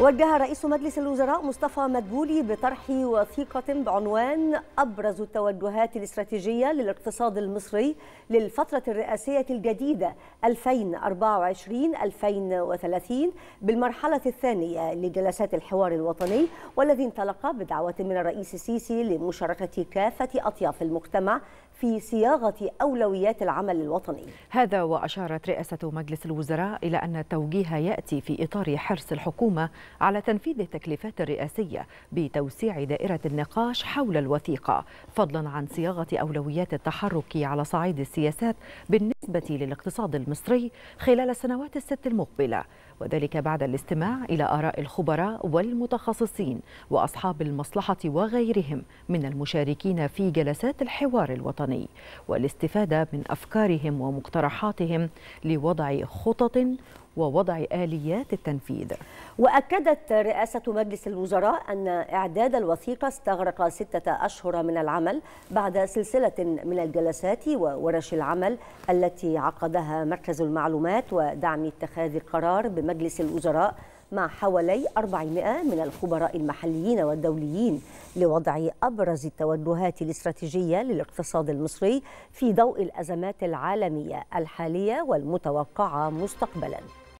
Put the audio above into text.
وجه رئيس مجلس الوزراء مصطفى مدبولي بطرح وثيقة بعنوان أبرز التوجهات الاستراتيجية للاقتصاد المصري للفترة الرئاسية الجديدة 2024-2030 بالمرحلة الثانية لجلسات الحوار الوطني والذي انطلق بدعوة من الرئيس السيسي لمشاركة كافة أطياف المجتمع في صياغة أولويات العمل الوطني هذا وأشارت رئاسة مجلس الوزراء إلى أن التوجيه يأتي في إطار حرص الحكومة على تنفيذ التكليفات الرئاسية بتوسيع دائرة النقاش حول الوثيقة فضلا عن صياغة أولويات التحرك على صعيد السياسات بالنسبة النسبة للاقتصاد المصري خلال السنوات الست المقبلة وذلك بعد الاستماع إلى آراء الخبراء والمتخصصين وأصحاب المصلحة وغيرهم من المشاركين في جلسات الحوار الوطني والاستفادة من أفكارهم ومقترحاتهم لوضع خطط ووضع آليات التنفيذ وأكدت رئاسة مجلس الوزراء أن إعداد الوثيقة استغرق ستة أشهر من العمل بعد سلسلة من الجلسات وورش العمل التي التي عقدها مركز المعلومات ودعم اتخاذ القرار بمجلس الوزراء مع حوالي 400 من الخبراء المحليين والدوليين لوضع أبرز التوجهات الاستراتيجية للاقتصاد المصري في ضوء الأزمات العالمية الحالية والمتوقعة مستقبلاً